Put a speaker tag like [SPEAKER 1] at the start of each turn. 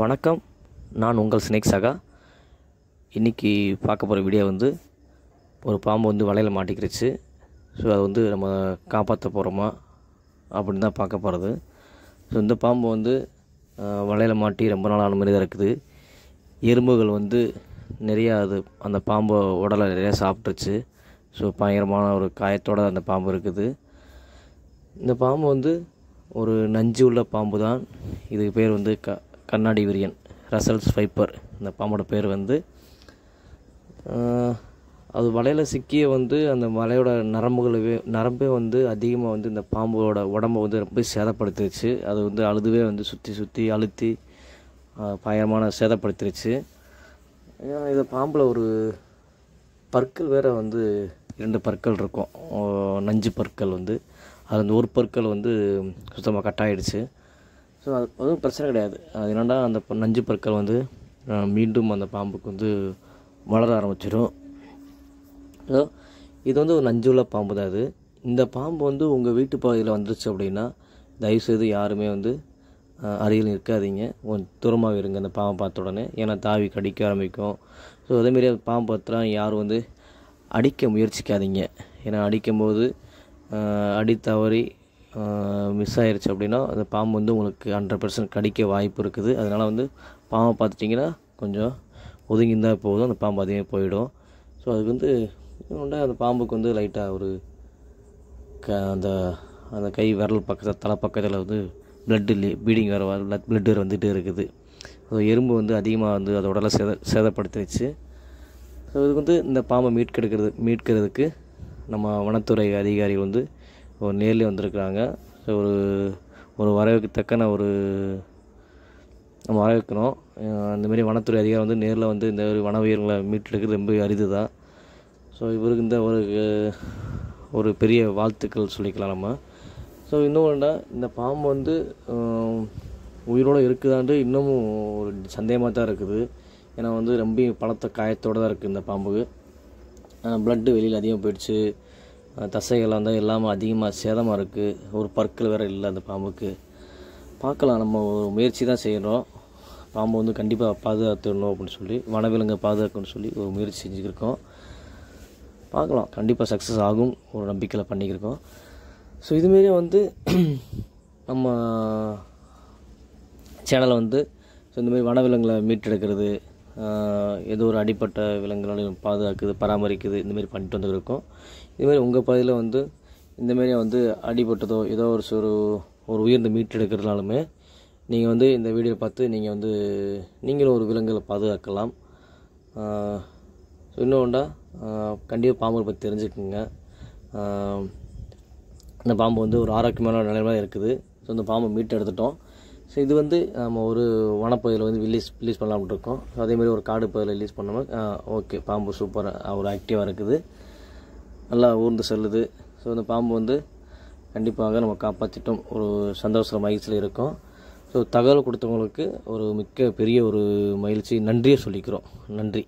[SPEAKER 1] வணக்கம் நான் உங்கள் ஸ்னேக் சகா இன்றைக்கி பார்க்க போகிற வீடியோ வந்து ஒரு பாம்பு வந்து வலையில் மாட்டிக்கிடுச்சு ஸோ அதை வந்து நம்ம காப்பாற்ற போகிறோமா அப்படின்னு தான் பார்க்க போகிறது ஸோ இந்த பாம்பு வந்து வலையில் மாட்டி ரொம்ப நாள் ஆன மாதிரி தான் இருக்குது எறும்புகள் வந்து நிறையா அது அந்த பாம்பை உடலை நிறையா சாப்பிட்ருச்சு ஸோ பயங்கரமான ஒரு காயத்தோடு அந்த பாம்பு இருக்குது இந்த பாம்பு வந்து ஒரு நஞ்சு உள்ள பாம்பு தான் இதுக்கு பேர் வந்து க கண்ணாடி விரியன் ரசல்ஸ் ஃபைப்பர் இந்த பாம்போட பேர் வந்து அது வலையில் சிக்கிய வந்து அந்த வலையோட நரம்புகளவே நரம்பே வந்து அதிகமாக வந்து இந்த பாம்போட உடம்பை வந்து ரொம்ப சேதப்படுத்திருச்சு அது வந்து அழுதுவே வந்து சுற்றி சுற்றி அழுத்தி பயமான சேதப்படுத்திருச்சு ஏன்னா பாம்பில் ஒரு பற்கள் வேறு வந்து இரண்டு பற்கள் இருக்கும் நஞ்சு பற்கள் வந்து அது வந்து ஒரு பற்கள் வந்து சுத்தமாக கட்டாயிடுச்சு ஸோ அது ஒன்றும் பிரச்சனை கிடையாது அது என்னென்னா அந்த நஞ்சு பற்கள் வந்து மீண்டும் அந்த பாம்புக்கு வந்து வளர ஆரம்பிச்சிடும் ஸோ இது வந்து ஒரு நஞ்சு உள்ள பாம்பு தான் அது இந்த பாம்பு வந்து உங்கள் வீட்டு பகுதியில் வந்துருச்சு அப்படின்னா தயவுசெய்து யாருமே வந்து அருகில் நிற்காதீங்க கொஞ்சம் தூரமாக இருங்க அந்த பாம்பை பார்த்த உடனே ஏன்னா தாவி கடிக்க ஆரம்பிக்கும் ஸோ அதேமாரி அந்த பாம்பு பார்த்துலாம் யாரும் வந்து அடிக்க முயற்சிக்காதீங்க ஏன்னா அடிக்கும்போது அடி தவறி மிஸ் ஆயிடுச்சு அப்படின்னா அந்த பாம்பு வந்து உங்களுக்கு ஹண்ட்ரட் பர்சன்ட் கடிக்க வாய்ப்பு இருக்குது அதனால் வந்து பாம்பை பார்த்துட்டிங்கன்னா கொஞ்சம் ஒதுங்கி இருந்தால் போதும் அந்த பாம்பு அதிகமாக போயிடும் ஸோ அதுக்கு வந்து இன்னொன்று அந்த பாம்புக்கு வந்து லைட்டாக ஒரு க அந்த அந்த கை விரல் பக்கத்தில் தலை பக்கத்தில் வந்து பிளட்டு பீடிங் வர வேறு வந்துகிட்டே இருக்குது ஸோ எறும்பு வந்து அதிகமாக வந்து அதை சேத சேதப்படுத்திடுச்சு ஸோ இதுக்கு வந்து இந்த பாம்பை மீட்கெடுக்கிறது மீட்கிறதுக்கு நம்ம வனத்துறை அதிகாரிகள் வந்து ஒரு நேர்லேயே வந்திருக்கிறாங்க ஸோ ஒரு ஒரு வரவேற்கத்தக்கன ஒரு நம்ம வரவேற்கிறோம் அந்தமாரி வனத்துறை அதிகாரம் வந்து நேரில் வந்து இந்த ஒரு வன உயிர்களை மீட்டெடுக்கிறது ரொம்ப அரிது தான் ஸோ இவருக்கு இந்த ஒரு ஒரு பெரிய வாழ்த்துக்கள் சொல்லிக்கலாம் நம்ம ஸோ இன்னொன்று இந்த பாம்பு வந்து உயிரோடு இருக்குதான்ட்டு இன்னமும் ஒரு சந்தேகமாக தான் இருக்குது ஏன்னா வந்து ரொம்ப பலத்த காயத்தோடு தான் இருக்குது இந்த பாம்புக்கு ப்ளட்டு வெளியில் அதிகமாக போயிடுச்சு தசைகள் வந்து எல்லாமே அதிகமாக சேதமாக இருக்குது ஒரு பற்கள் வேறு இல்லை அந்த பாம்புக்கு பார்க்கலாம் நம்ம ஒரு முயற்சி தான் செய்கிறோம் பாம்பு வந்து கண்டிப்பாக பாதுகாத்துடணும் அப்படின்னு சொல்லி வனவிலங்கை பாதுகாக்கணும்னு சொல்லி ஒரு முயற்சி செஞ்சுருக்கோம் பார்க்கலாம் கண்டிப்பாக சக்ஸஸ் ஆகும் ஒரு நம்பிக்கையில் பண்ணிக்கிருக்கோம் ஸோ இதுமாரி வந்து நம்ம சேனலை வந்து ஸோ இந்தமாரி வனவிலங்குகளை மீட்டெடுக்கிறது ஏதோ ஒரு அடிப்பட்ட விலங்குகளாலும் பாதுகாக்குது பராமரிக்குது இந்தமாரி பண்ணிட்டு வந்துருக்கோம் இதுமாரி உங்கள் பகுதியில் வந்து இந்தமாரி வந்து அடிபட்டதோ ஏதோ ஒரு ஒரு ஒரு உயிர்ந்து மீட்டெடுக்கிறதுனாலுமே நீங்கள் வந்து இந்த வீடியோ பார்த்து நீங்கள் வந்து நீங்களும் ஒரு விலங்குகளை பாதுகாக்கலாம் இன்னொன்றா கண்டிப்பாக பாம்பு பற்றி தெரிஞ்சுக்கோங்க இந்த பாம்பு வந்து ஒரு ஆரோக்கியமான நிலைமையாக இருக்குது ஸோ இந்த பாம்பை மீட்டு எடுத்துட்டோம் ஸோ இது வந்து நம்ம ஒரு வனப்பகுதியில் வந்து ரிலீஸ் ரிலீஸ் பண்ணலாம்னு இருக்கோம் ஸோ அதேமாதிரி ஒரு காடு பகுதியில் ரிலீஸ் பண்ணாமல் ஓகே பாம்பு சூப்பராக ஒரு ஆக்டிவாக இருக்குது நல்லா ஊர்ந்து செல்லுது ஸோ அந்த பாம்பு வந்து கண்டிப்பாக நம்ம காப்பாற்றிட்டோம் ஒரு சந்தோஷ மகிழ்ச்சியில் இருக்கோம் ஸோ தகவல் கொடுத்தவங்களுக்கு ஒரு மிக்க பெரிய ஒரு மகிழ்ச்சி நன்றியை சொல்லிக்கிறோம் நன்றி